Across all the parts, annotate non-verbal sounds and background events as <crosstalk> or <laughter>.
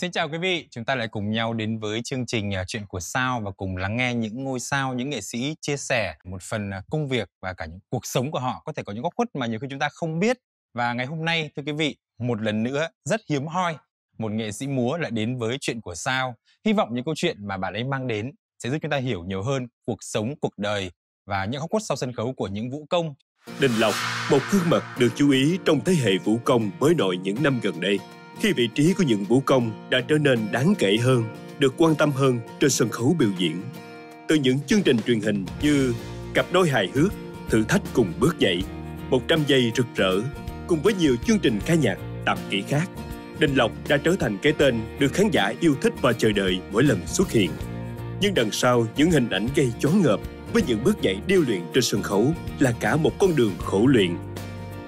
Xin chào quý vị, chúng ta lại cùng nhau đến với chương trình à, Chuyện của Sao và cùng lắng nghe những ngôi sao, những nghệ sĩ chia sẻ một phần à, công việc và cả những cuộc sống của họ có thể có những góc khuất mà nhiều khi chúng ta không biết. Và ngày hôm nay thưa quý vị, một lần nữa rất hiếm hoi một nghệ sĩ múa lại đến với Chuyện của Sao. Hy vọng những câu chuyện mà bạn ấy mang đến sẽ giúp chúng ta hiểu nhiều hơn cuộc sống, cuộc đời và những góc khuất sau sân khấu của những vũ công. Đình Lộc, một gương mặt được chú ý trong thế hệ vũ công mới nổi những năm gần đây khi vị trí của những vũ công đã trở nên đáng kể hơn, được quan tâm hơn trên sân khấu biểu diễn. Từ những chương trình truyền hình như Cặp đôi hài hước, Thử thách cùng bước dậy, 100 giây rực rỡ, cùng với nhiều chương trình ca nhạc, tạp kỹ khác, Đình Lộc đã trở thành cái tên được khán giả yêu thích và chờ đợi mỗi lần xuất hiện. Nhưng đằng sau những hình ảnh gây choáng ngợp với những bước nhảy điêu luyện trên sân khấu là cả một con đường khổ luyện.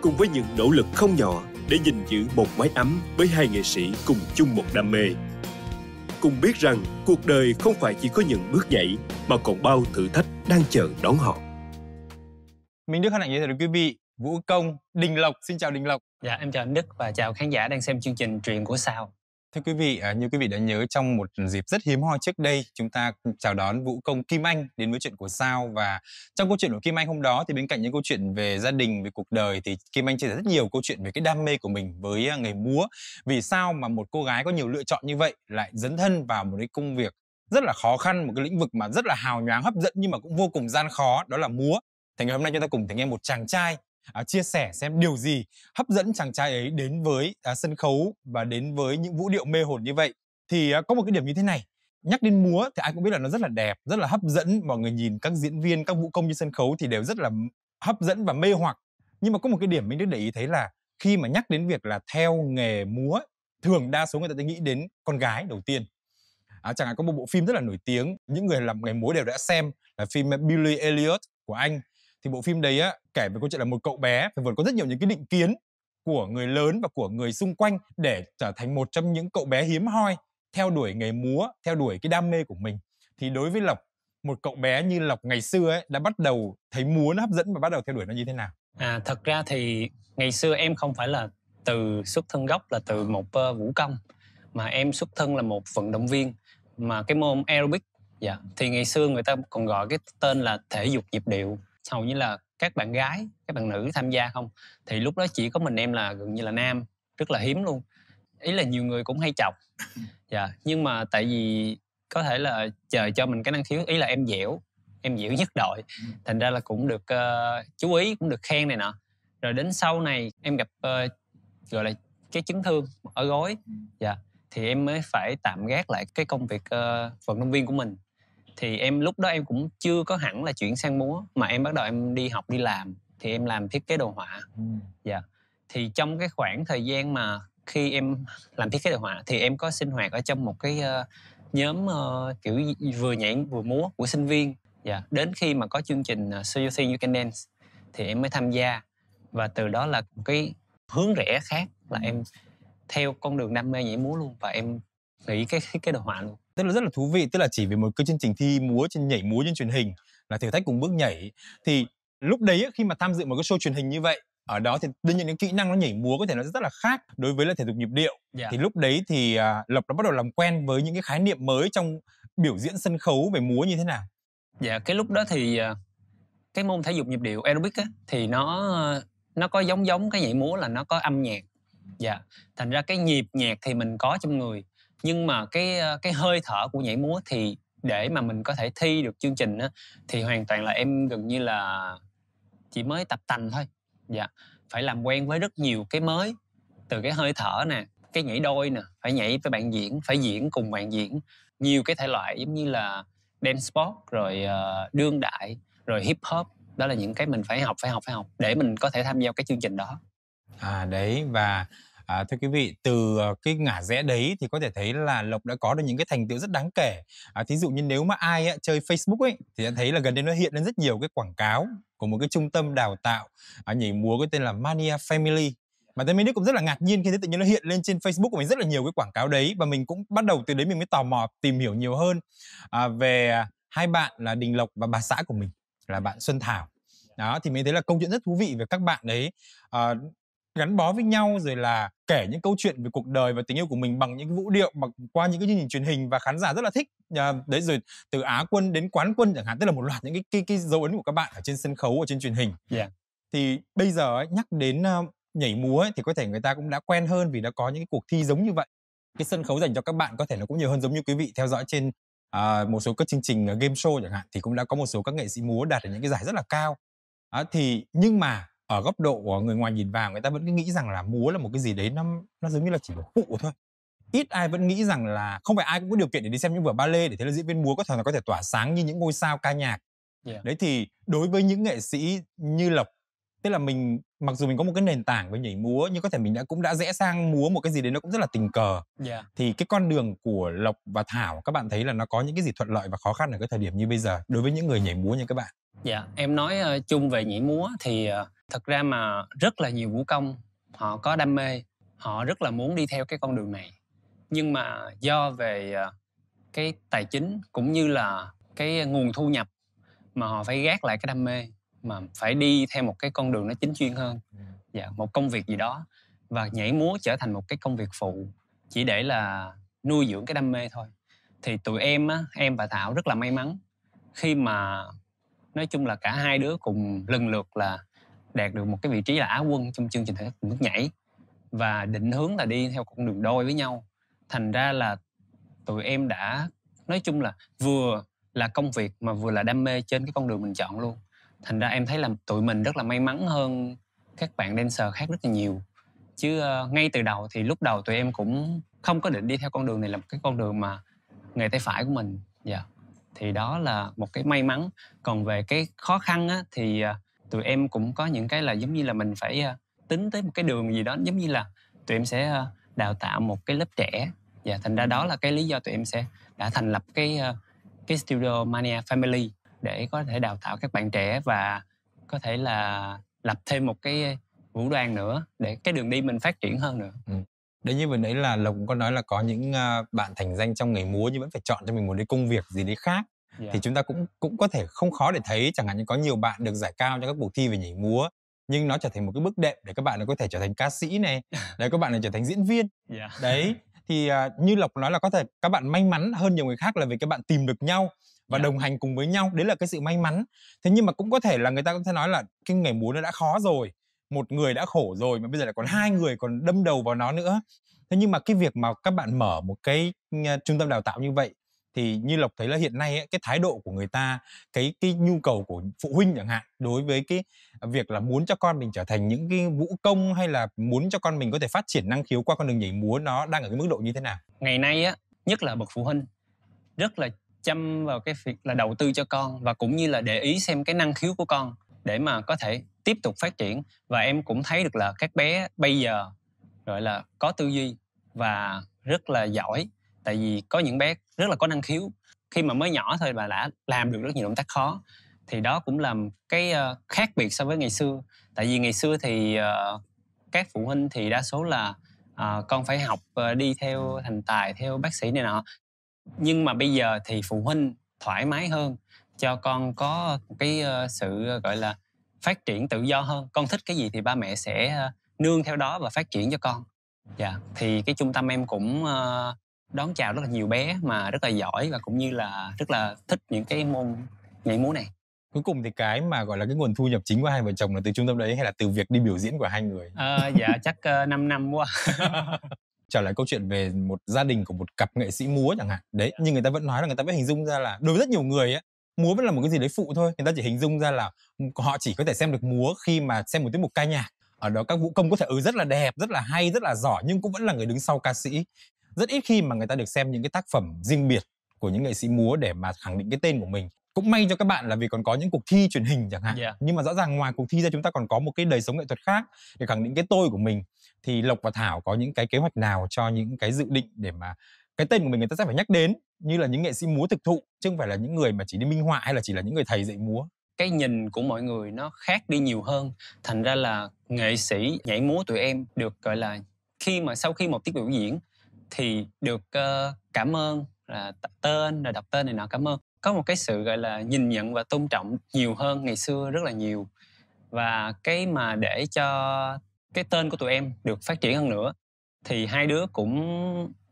Cùng với những nỗ lực không nhỏ để gìn giữ một mái ấm với hai nghệ sĩ cùng chung một đam mê. Cùng biết rằng cuộc đời không phải chỉ có những bước nhảy mà còn bao thử thách đang chờ đón họ. Mình Đức hân hạnh giới thiệu đến quý vị Vũ Công, Đình Lộc. Xin chào Đình Lộc. Dạ, em chào anh Đức và chào khán giả đang xem chương trình Truyện của Sao. Thưa quý vị, à, như quý vị đã nhớ trong một dịp rất hiếm hoi trước đây, chúng ta chào đón Vũ Công Kim Anh đến với chuyện của Sao và trong câu chuyện của Kim Anh hôm đó thì bên cạnh những câu chuyện về gia đình, về cuộc đời thì Kim Anh chia sẻ rất nhiều câu chuyện về cái đam mê của mình với à, nghề múa. Vì sao mà một cô gái có nhiều lựa chọn như vậy lại dấn thân vào một cái công việc rất là khó khăn, một cái lĩnh vực mà rất là hào nhoáng, hấp dẫn nhưng mà cũng vô cùng gian khó, đó là múa. Thì ngày hôm nay chúng ta cùng thể nghe một chàng trai À, chia sẻ xem điều gì hấp dẫn chàng trai ấy đến với à, sân khấu và đến với những vũ điệu mê hồn như vậy thì à, có một cái điểm như thế này nhắc đến múa thì ai cũng biết là nó rất là đẹp rất là hấp dẫn mọi người nhìn các diễn viên các vũ công trên sân khấu thì đều rất là hấp dẫn và mê hoặc nhưng mà có một cái điểm mình được để ý thấy là khi mà nhắc đến việc là theo nghề múa thường đa số người ta sẽ nghĩ đến con gái đầu tiên à, chẳng hạn có một bộ phim rất là nổi tiếng những người làm nghề múa đều đã xem là phim Billy Elliot của Anh thì bộ phim đấy á kể về câu chuyện là một cậu bé phải vượt qua rất nhiều những cái định kiến của người lớn và của người xung quanh để trở thành một trong những cậu bé hiếm hoi theo đuổi nghề múa theo đuổi cái đam mê của mình thì đối với lộc một cậu bé như lộc ngày xưa ấy đã bắt đầu thấy múa nó hấp dẫn và bắt đầu theo đuổi nó như thế nào à thật ra thì ngày xưa em không phải là từ xuất thân gốc là từ một uh, vũ công mà em xuất thân là một vận động viên mà cái môn aerobic dạ thì ngày xưa người ta còn gọi cái tên là thể dục nhịp điệu hầu như là các bạn gái các bạn nữ tham gia không thì lúc đó chỉ có mình em là gần như là nam rất là hiếm luôn ý là nhiều người cũng hay chọc <laughs> dạ nhưng mà tại vì có thể là trời cho mình cái năng khiếu ý là em dẻo em dẻo nhất đội ừ. thành ra là cũng được uh, chú ý cũng được khen này nọ rồi đến sau này em gặp uh, gọi là cái chấn thương ở gối ừ. dạ thì em mới phải tạm gác lại cái công việc uh, vận động viên của mình thì em lúc đó em cũng chưa có hẳn là chuyển sang múa mà em bắt đầu em đi học đi làm thì em làm thiết kế đồ họa ừ. dạ thì trong cái khoảng thời gian mà khi em làm thiết kế đồ họa thì em có sinh hoạt ở trong một cái uh, nhóm uh, kiểu vừa nhảy vừa múa của sinh viên dạ đến khi mà có chương trình uh, So You Think You Can Dance thì em mới tham gia và từ đó là một cái hướng rẽ khác là em theo con đường đam mê nhảy múa luôn và em nghĩ cái cái đồ họa luôn tức là rất là thú vị tức là chỉ vì một cái chương trình thi múa trên nhảy múa trên truyền hình là thử thách cùng bước nhảy thì lúc đấy khi mà tham dự một cái show truyền hình như vậy ở đó thì đương nhiên những kỹ năng nó nhảy múa có thể nó rất là khác đối với là thể dục nhịp điệu yeah. Dạ. thì lúc đấy thì à, lộc đã bắt đầu làm quen với những cái khái niệm mới trong biểu diễn sân khấu về múa như thế nào dạ cái lúc đó thì à, cái môn thể dục nhịp điệu aerobic á, thì nó nó có giống giống cái nhảy múa là nó có âm nhạc dạ thành ra cái nhịp nhạc thì mình có trong người nhưng mà cái ờ, cái hơi thở của nhảy múa thì để mà mình có thể thi được chương trình á, thì hoàn toàn là em gần như là chỉ mới tập tành thôi dạ phải làm quen với rất nhiều cái mới từ cái hơi thở nè cái nhảy đôi nè phải nhảy với bạn diễn phải diễn cùng bạn diễn nhiều cái thể loại giống như là dance sport rồi ờ, đương đại rồi hip hop đó là những cái mình phải học phải học phải học để mình có thể tham gia cái chương trình đó à đấy và À, thưa quý vị, từ ờ, cái ngả rẽ đấy thì có thể thấy là Lộc đã có được những cái thành tựu rất đáng kể. À, thí dụ như nếu mà ai ấy, chơi Facebook ấy thì đã thấy là gần đây nó hiện lên rất nhiều cái quảng cáo của một cái trung tâm đào tạo à, nhảy múa cái tên là Mania Family mà thân mình Đức cũng rất là ngạc nhiên khi thấy tự nhiên nó hiện lên trên Facebook của mình rất là nhiều cái quảng cáo đấy và mình cũng bắt đầu từ đấy mình mới tò mò tìm hiểu nhiều hơn à, về hai bạn là Đình Lộc và bà xã của mình là bạn Xuân Thảo đó thì mình thấy là câu chuyện rất thú vị về các bạn đấy à, gắn bó với nhau rồi là kể những câu chuyện về cuộc đời và tình yêu của mình bằng những vũ điệu bằng qua những cái chương trình truyền hình và khán giả rất là thích à, đấy rồi từ á quân đến quán quân chẳng hạn tức là một loạt những cái cái, cái dấu ấn của các bạn ở trên sân khấu ở trên truyền hình yeah. Dạ. thì bây giờ ấy, nhắc đến uh, nhảy múa ấy, thì có thể người ta cũng đã quen hơn vì đã có những cái cuộc thi giống như vậy cái sân khấu dành cho các bạn có thể nó cũng nhiều hơn giống như quý vị theo dõi trên à, một số các chương trình ờ, game show chẳng hạn thì cũng đã có một số các nghệ sĩ múa đạt được những cái giải rất là cao à, thì nhưng mà ở góc độ của người ngoài nhìn vào người ta vẫn cứ nghĩ rằng là múa là một cái gì đấy nó nó giống như là chỉ là phụ thôi ít ai vẫn nghĩ rằng là không phải ai cũng có điều kiện để đi xem những vở ballet để thấy là diễn viên múa có thể là có thể tỏa sáng như những ngôi sao ca nhạc yeah. đấy thì đối với những nghệ sĩ như lộc tức là mình mặc dù mình có một cái nền tảng về nhảy múa nhưng có thể mình đã cũng đã rẽ sang múa một cái gì đấy nó cũng rất là tình cờ yeah. thì cái con đường của lộc và thảo các bạn thấy là nó có những cái gì thuận lợi và khó khăn ở cái thời điểm như bây giờ đối với những người nhảy múa như các bạn Dạ, em nói uh, chung về nhảy múa thì uh, thật ra mà rất là nhiều vũ công họ có đam mê, họ rất là muốn đi theo cái con đường này. Nhưng mà do về uh, cái tài chính cũng như là cái nguồn thu nhập mà họ phải gác lại cái đam mê mà phải đi theo một cái con đường nó chính chuyên hơn. Ừ. Dạ, một công việc gì đó và nhảy múa trở thành một cái công việc phụ chỉ để là nuôi dưỡng cái đam mê thôi. Thì tụi em á, em và Thảo rất là may mắn khi mà nói chung là cả hai đứa cùng lần lượt là đạt được một cái vị trí là á quân trong chương trình thể thao nước nhảy và định hướng là đi theo con đường đôi với nhau thành ra là tụi em đã nói chung là vừa là công việc mà vừa là đam mê trên cái con đường mình chọn luôn thành ra em thấy là tụi mình rất là may mắn hơn các bạn dancer khác rất là nhiều chứ uh, ngay từ đầu thì lúc đầu tụi em cũng không có định đi theo con đường này là một cái con đường mà nghề tay phải của mình dạ yeah thì đó là một cái may mắn còn về cái khó khăn á, thì à, tụi em cũng có những cái là giống như là mình phải à, tính tới một cái đường gì đó giống như là tụi em sẽ à, đào tạo một cái lớp trẻ và dạ, thành ra đó là cái lý do tụi em sẽ đã thành lập cái cái studio mania family để có thể đào tạo các bạn trẻ và có thể là lập thêm một cái vũ đoàn nữa để cái đường đi mình phát triển hơn nữa đấy như vừa nãy là lộc cũng có nói là có những uh, bạn thành danh trong nghề múa nhưng vẫn phải chọn cho mình một cái công việc gì đấy khác yeah. thì chúng ta cũng cũng có thể không khó để thấy chẳng hạn như có nhiều bạn được giải cao trong các cuộc thi về nhảy múa nhưng nó trở thành một cái bước đệm để các bạn có thể trở thành ca sĩ này <laughs> để các bạn này trở thành diễn viên yeah. đấy thì uh, như lộc nói là có thể các bạn may mắn hơn nhiều người khác là vì các bạn tìm được nhau và yeah. đồng hành cùng với nhau đấy là cái sự may mắn thế nhưng mà cũng có thể là người ta có thể nói là cái nghề múa nó đã khó rồi một người đã khổ rồi mà bây giờ lại còn hai người còn đâm đầu vào nó nữa thế nhưng mà cái việc mà các bạn mở một cái ờ, trung tâm đào tạo như vậy thì như lộc thấy là hiện nay ấy, cái thái độ của người ta cái cái nhu cầu của phụ huynh chẳng hạn đối với cái việc là muốn cho con mình trở thành những cái vũ công hay là muốn cho con mình có thể phát triển năng khiếu qua con đường nhảy múa nó đang ở cái mức độ như thế nào ngày nay á nhất là bậc phụ huynh rất là chăm vào cái việc là đầu tư cho con và cũng như là để ý xem cái năng khiếu của con để mà có thể tiếp tục phát triển và em cũng thấy được là các bé bây giờ gọi là có tư duy và rất là giỏi tại vì có những bé rất là có năng khiếu khi mà mới nhỏ thôi bà đã làm được rất nhiều động tác khó thì đó cũng làm cái ờ, khác biệt so với ngày xưa tại vì ngày xưa thì ờ, các phụ huynh thì đa số là uh, con phải học đi theo thành tài theo bác sĩ này nọ nhưng mà bây giờ thì phụ huynh thoải mái hơn cho con có cái ờ, sự ờ, gọi là phát triển tự do hơn con thích cái gì thì ba mẹ sẽ ờ, nương theo đó và phát triển cho con dạ yeah. thì cái trung tâm em cũng đón chào rất là nhiều bé mà rất là giỏi và cũng như là rất là thích những cái môn nhảy múa này cuối cùng thì cái mà gọi là cái nguồn thu nhập chính của hai vợ chồng là từ trung tâm đấy hay là từ việc đi biểu diễn của hai người à, dạ chắc uh, 5 năm quá <laughs> trở lại câu chuyện về một gia đình của một cặp nghệ sĩ múa chẳng hạn đấy yeah. Dạ. nhưng người ta vẫn nói là người ta vẫn hình dung ra là đối với rất nhiều người ấy, múa vẫn là một cái gì đấy phụ thôi người ta chỉ hình dung ra là ừ, họ chỉ có thể xem được múa khi mà xem một tiết mục ca nhạc ở đó các vũ công có thể ừ rất là đẹp rất là hay rất là giỏi nhưng cũng vẫn là người đứng sau ca sĩ rất ít khi mà người ta được xem những cái tác phẩm riêng biệt của những nghệ sĩ múa để mà khẳng định cái tên của mình cũng may cho các bạn là vì còn có những cuộc thi truyền hình chẳng hạn yeah. nhưng mà rõ ràng ngoài cuộc thi ra chúng ta còn có một cái đời sống nghệ thuật khác để khẳng định cái tôi của mình thì lộc và thảo có những cái kế hoạch nào cho những cái dự định để mà cái tên của mình người ta sẽ phải nhắc đến như là những nghệ sĩ múa thực thụ chứ không phải là những người mà chỉ đi minh họa hay là chỉ là những người thầy dạy múa cái nhìn của mọi người nó khác đi nhiều hơn thành ra là nghệ sĩ nhảy múa tụi em được gọi là khi mà sau khi một tiết biểu diễn thì được uh, cảm ơn là tên là đọc tên này nọ cảm ơn có một cái sự gọi là nhìn nhận và tôn trọng nhiều hơn ngày xưa rất là nhiều và cái mà để cho cái tên của tụi em được phát triển hơn nữa thì hai đứa cũng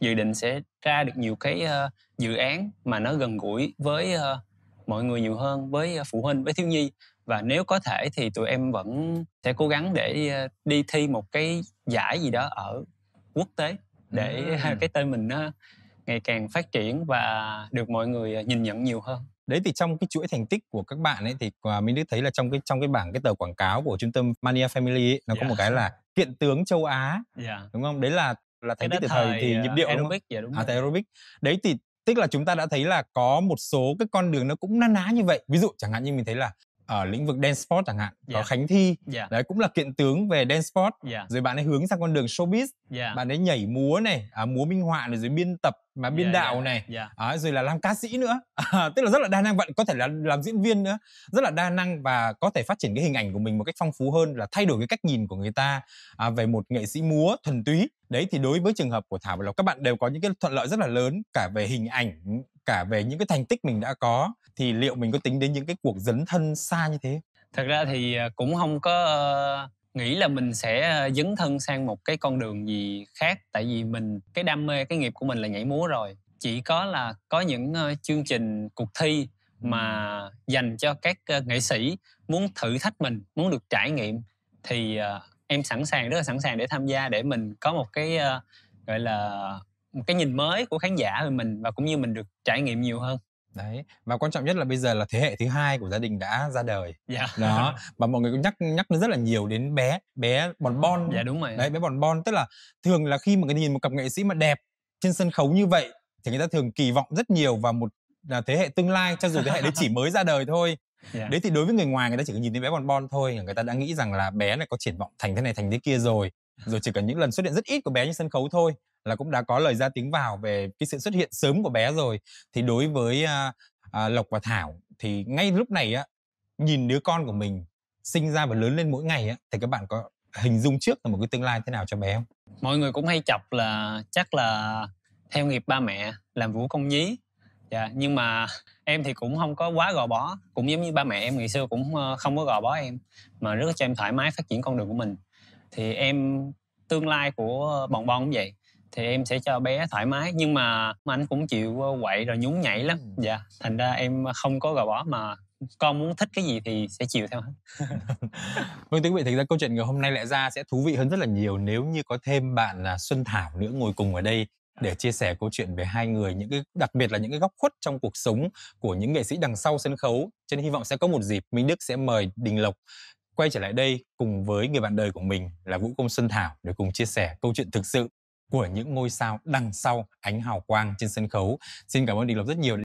dự định sẽ ra được nhiều cái uh, dự án mà nó gần gũi với uh, mọi người nhiều hơn với ờ, phụ huynh với thiếu nhi và nếu có thể thì tụi em vẫn sẽ cố gắng để đi thi một cái giải gì đó ở quốc tế để ừ. <laughs> cái tên mình nó ngày càng phát triển và được mọi người nhìn nhận nhiều hơn đấy thì trong cái chuỗi thành tích của các bạn ấy thì mình đã thấy là trong cái trong cái bảng cái tờ quảng cáo của trung tâm Mania Family ấy, nó yeah. có dạ. một cái là kiện tướng châu Á yeah. Dạ. đúng không đấy là là thành tích từ thời, thì nhịp à, điệu aerobic, đúng không? Dạ, à, aerobic. Đấy thì tức là chúng ta đã thấy là có một số cái con đường nó cũng na ná như vậy ví dụ chẳng hạn như mình thấy là ở lĩnh vực dance sport chẳng hạn yeah. có dạ. khánh thi yeah. Dạ. đấy cũng là kiện tướng về dance sport yeah. Dạ. rồi bạn ấy hướng sang con đường showbiz yeah. bạn ấy nhảy múa này à, múa minh họa này rồi biên tập mà biên yeah, đạo yeah, này yeah. À, rồi là làm ca sĩ nữa à, <laughs> tức là rất là đa năng bạn có thể là làm diễn viên nữa rất là đa năng và có thể phát triển cái hình ảnh của mình một cách phong phú hơn là thay đổi cái cách nhìn của người ta à, về một nghệ sĩ múa thuần túy đấy thì đối với trường hợp của thảo và lộc các bạn đều có những cái thuận lợi rất là lớn cả về hình ảnh cả về những cái thành tích mình đã có thì liệu mình có tính đến những cái cuộc dấn thân xa như thế thật ra thì à, cũng không có nghĩ là mình sẽ dấn thân sang một cái con đường gì khác tại vì mình cái đam mê cái nghiệp của mình là nhảy múa rồi chỉ có là có những chương trình cuộc thi mà dành cho các nghệ sĩ muốn thử thách mình muốn được trải nghiệm thì à, em sẵn sàng rất là sẵn sàng để tham gia để mình có một cái gọi là một cái nhìn mới của khán giả về mình và cũng như mình được trải nghiệm nhiều hơn đấy và quan trọng nhất là bây giờ là thế hệ thứ hai của gia đình đã ra đời Dạ. đó <laughs> và mọi người cũng nhắc nhắc nó rất là nhiều đến bé bé bòn bon dạ đúng rồi đấy bé bòn bon tức là thường là khi mà người nhìn một cặp nghệ sĩ mà đẹp trên sân khấu như vậy thì người ta thường kỳ vọng rất nhiều vào một là thế hệ tương lai cho dù thế hệ đấy chỉ mới ra đời thôi yeah. <laughs> Dạ. đấy thì đối với người ngoài người ta chỉ nhìn thấy bé bòn bon thôi người ta đã nghĩ rằng là bé này có triển vọng thành thế này thành thế kia rồi rồi chỉ cần những lần xuất hiện rất ít của bé trên sân khấu thôi là cũng đã có lời ra tiếng vào về cái sự xuất hiện sớm của bé rồi thì đối với à, à, Lộc và Thảo thì ngay lúc này á nhìn đứa con của mình sinh ra và lớn lên mỗi ngày á thì các bạn có hình dung trước là một cái tương lai thế nào cho bé không? Mọi người cũng hay chọc là chắc là theo nghiệp ba mẹ làm vũ công nhí dạ nhưng mà <laughs> em thì cũng không có quá gò bó cũng giống như ba mẹ em ngày xưa cũng không có gò bó em mà rất cho em thoải mái phát triển con đường của mình thì em tương lai của bọn bon cũng vậy thì em sẽ cho bé thoải mái nhưng mà, mà anh cũng chịu quậy rồi nhún nhảy lắm ừ. dạ yeah. thành ra em không có gò bó mà con muốn thích cái gì thì sẽ chịu theo hết <laughs> vâng tiếng quý vị thực ra câu chuyện ngày hôm nay lẽ ra sẽ thú vị hơn rất là nhiều nếu như có thêm bạn là xuân thảo nữa ngồi cùng ở đây để chia sẻ câu chuyện về hai người những cái đặc biệt là những cái góc khuất trong cuộc sống của những nghệ sĩ đằng sau sân khấu cho nên hy vọng sẽ có một dịp minh đức sẽ mời đình lộc quay trở lại đây cùng với người bạn đời của mình là vũ công xuân thảo để cùng chia sẻ câu chuyện thực sự của những ngôi sao đằng sau ánh hào quang trên sân khấu xin cảm ơn đình lộc rất nhiều